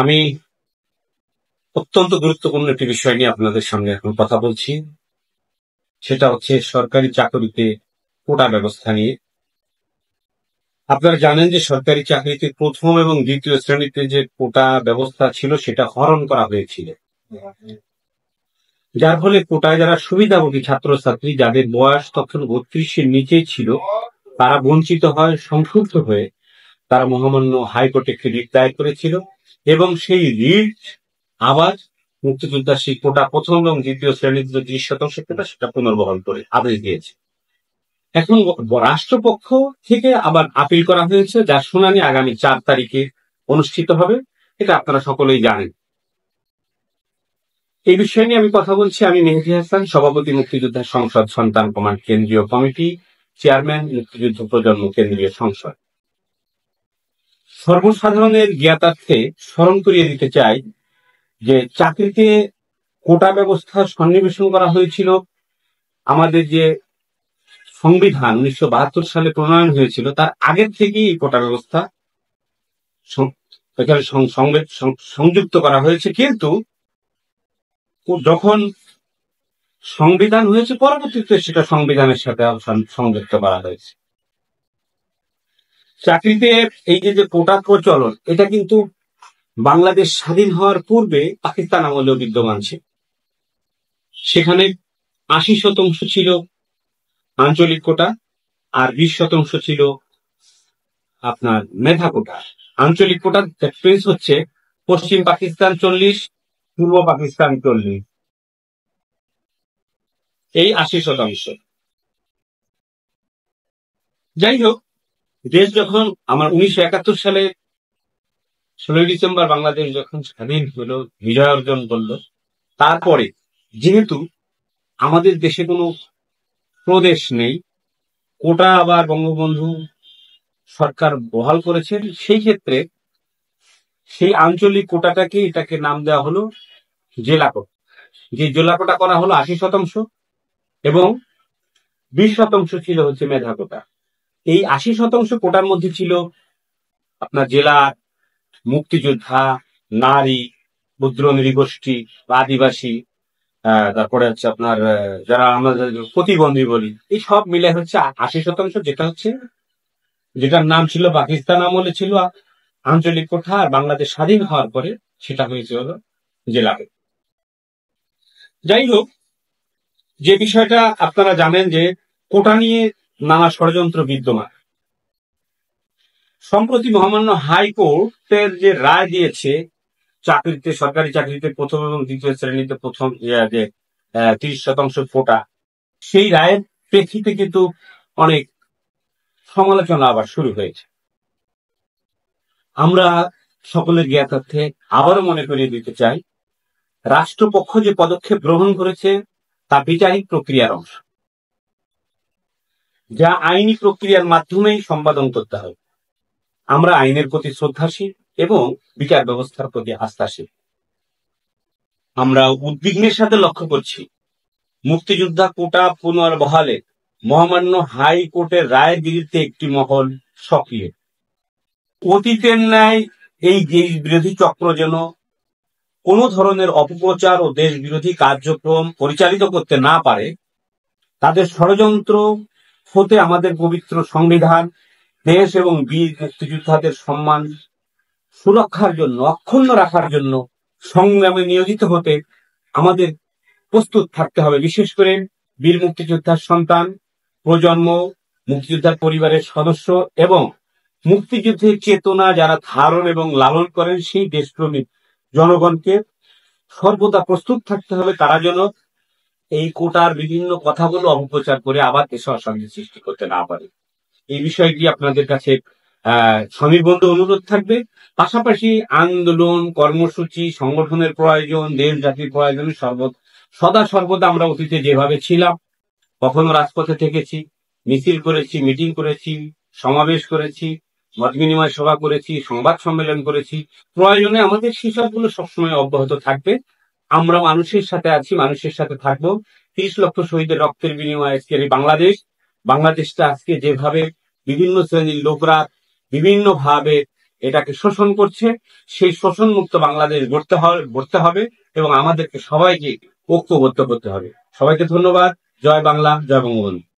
আমি অত্যন্ত গুরুত্বপূর্ণ একটি বিষয় নিয়ে আপনাদের সঙ্গে এখন কথা বলছি সেটা হচ্ছে সরকারি চাকরিতে কোটা ব্যবস্থা নিয়ে আপনারা জানেন যে সরকারি চাকরিতে প্রথম এবং দ্বিতীয় শ্রেণীতে যে কোটা ব্যবস্থা ছিল সেটা হরণ করা হয়েছিল যার ফলে কোটায় যারা সুবিধাভোগী ছাত্রছাত্রী যাদের বয়স তখন বত্রিশের নিচে ছিল তারা বঞ্চিত হয় সংক্ষুব্ধ হয়ে তারা মহামান্য হাইকোর্টে একটি রিট দায়ের করেছিল এবং সেই রিট আবার মুক্তিযোদ্ধা সেই প্রথম এবং দ্বিতীয় শ্রেণীর যে ত্রিশ শতাংশ কোটা সেটা পুনর্বহন করে আদেশ দিয়েছে এখন রাষ্ট্রপক্ষ থেকে আবার আপিল করা হয়েছে যার শুনানি আগামী চার তারিখে অনুষ্ঠিত হবে এটা আপনারা সকলেই জানেন এই বিষয় নিয়ে আমি কথা বলছি আমি মেহেদি হাসান সভাপতি মুক্তিযোদ্ধা সংসদ সন্তান কমান্ড কেন্দ্রীয় কমিটি চেয়ারম্যান মুক্তিযুদ্ধ প্রজন্ম কেন্দ্রীয় সংসদ সর্বসাধারণের জ্ঞাতার্থে স্মরণ করিয়ে দিতে চাই যে চাকরিতে কোটা ব্যবস্থা সন্নিবেশন করা হয়েছিল আমাদের যে সংবিধান উনিশশো সালে প্রণয়ন হয়েছিল তার আগের থেকেই এই কোটা ব্যবস্থা এখানে সংযুক্ত করা হয়েছে কিন্তু যখন সংবিধান হয়েছে পরবর্তীতে সেটা সংবিধানের সাথে সংযুক্ত করা হয়েছে চাকরিতে এই যে যে কোটা প্রচলন এটা কিন্তু বাংলাদেশ স্বাধীন হওয়ার পূর্বে পাকিস্তান আমলেও বিদ্যমান ছিল সেখানে আশি শতাংশ ছিল আঞ্চলিক কোটা আর বিশ শতাংশ ছিল আপনার মেধা কোটা আঞ্চলিক কোটার ডিফারেন্স হচ্ছে পশ্চিম পাকিস্তান চল্লিশ পূর্ব পাকিস্তান চল্লিশ এই আশি শতাংশ যাই হোক দেশ যখন আমার উনিশশো একাত্তর সালে ষোলোই ডিসেম্বর বাংলাদেশ যখন স্বাধীন হলো বিজয় অর্জন করলো তারপরে যেহেতু আমাদের দেশে কোনো প্রদেশ নেই কোটা আবার বঙ্গবন্ধু সরকার বহাল করেছেন সেই ক্ষেত্রে সেই আঞ্চলিক কোটাটাকে এটাকে নাম দেওয়া হলো জেলা কোটা যে জেলা কোটা করা হলো আশি শতাংশ এবং বিশ শতাংশ ছিল হচ্ছে মেধা কোটা এই আশি শতাংশ কোটার মধ্যে ছিল আপনার জেলার মুক্তিযোদ্ধা নারী ক্ষুদ্রনরী গোষ্ঠী বা আদিবাসী তারপরে হচ্ছে আপনার যারা আমরা প্রতিবন্ধী বলি এই সব মিলে হচ্ছে আশি শতাংশ যেটা হচ্ছে যেটার নাম ছিল পাকিস্তান আমলে ছিল আঞ্চলিক কোঠা আর বাংলাদেশ স্বাধীন হওয়ার পরে সেটা হয়েছে হলো জেলা যাই হোক যে বিষয়টা আপনারা জানেন যে কোটা নিয়ে নানা ষড়যন্ত্র বিদ্যমান সম্প্রতি মহামান্য হাইকোর্টের যে রায় দিয়েছে চাকরিতে সরকারি চাকরিতে প্রথম এবং দ্বিতীয় শ্রেণীতে প্রথম ইয়ে, যে তিরিশ শতাংশ ফোটা সেই রায়ের প্রেক্ষিতে কিন্তু অনেক সমালোচনা আবার শুরু হয়েছে আমরা সকলের জ্ঞাতার্থে আবারও মনে করিয়ে দিতে চাই রাষ্ট্রপক্ষ যে পদক্ষেপ গ্রহণ করেছে তা বিচারিক প্রক্রিয়ার অংশ যা আইনি প্রক্রিয়ার মাধ্যমেই সম্পাদন করতে হবে আমরা আইনের প্রতি শ্রদ্ধাশীল এবং বিচার ব্যবস্থার প্রতি আস্থাশীল আমরা উদ্বিগ্নের সাথে লক্ষ্য করছি মুক্তিযোদ্ধা কোটা পুনর্বহালে মহামান্য হাইকোর্টের রায়ের বিরুদ্ধে একটি মহল সক্রিয় অতীতের ন্যায় এই দেশ বিরোধী চক্র যেন কোনো ধরনের অপপ্রচার ও দেশ বিরোধী কার্যক্রম পরিচালিত করতে না পারে তাদের ষড়যন্ত্র হতে আমাদের পবিত্র সংবিধান দেশ এবং বীর মুক্তিযোদ্ধাদের সম্মান সুরক্ষার জন্য অক্ষুণ্ণ রাখার জন্য সংগ্রামে নিয়োজিত হতে আমাদের প্রস্তুত থাকতে হবে বিশেষ করে বীর মুক্তিযোদ্ধার সন্তান প্রজন্ম মুক্তিযোদ্ধার পরিবারের সদস্য এবং মুক্তিযুদ্ধের চেতনা যারা ধারণ এবং লালন করেন সেই দেশপ্রেমী জনগণকে সর্বদা প্রস্তুত থাকতে হবে তারা যেন এই কোটার বিভিন্ন কথাগুলো অপপ্রচার করে আবার দেশে অশান্তি সৃষ্টি করতে না পারে এই বিষয়টি আপনাদের কাছে স্বামীবন্ধ অনুরোধ থাকবে পাশাপাশি আন্দোলন কর্মসূচি সংগঠনের প্রয়োজন দেশ জাতির প্রয়োজন সর্বত সদা সর্বদা আমরা অতীতে যেভাবে ছিলাম কখনো রাজপথে থেকেছি মিছিল করেছি মিটিং করেছি সমাবেশ করেছি মত বিনিময় সভা করেছি সংবাদ সম্মেলন করেছি প্রয়োজনে আমাদের সেসবগুলো সবসময় অব্যাহত থাকবে আমরা মানুষের সাথে আছি মানুষের সাথে থাকব তিরিশ লক্ষ শহীদের রক্তের বিনিময়ে আজকে এই বাংলাদেশ বাংলাদেশটা আজকে যেভাবে বিভিন্ন শ্রেণীর লোকরা বিভিন্ন ভাবে এটাকে শোষণ করছে সেই শোষণ মুক্ত বাংলাদেশ গড়তে হবে গড়তে হবে এবং আমাদেরকে সবাইকে ঐক্যবদ্ধ করতে হবে সবাইকে ধন্যবাদ জয় বাংলা জয় বঙ্গবন্ধু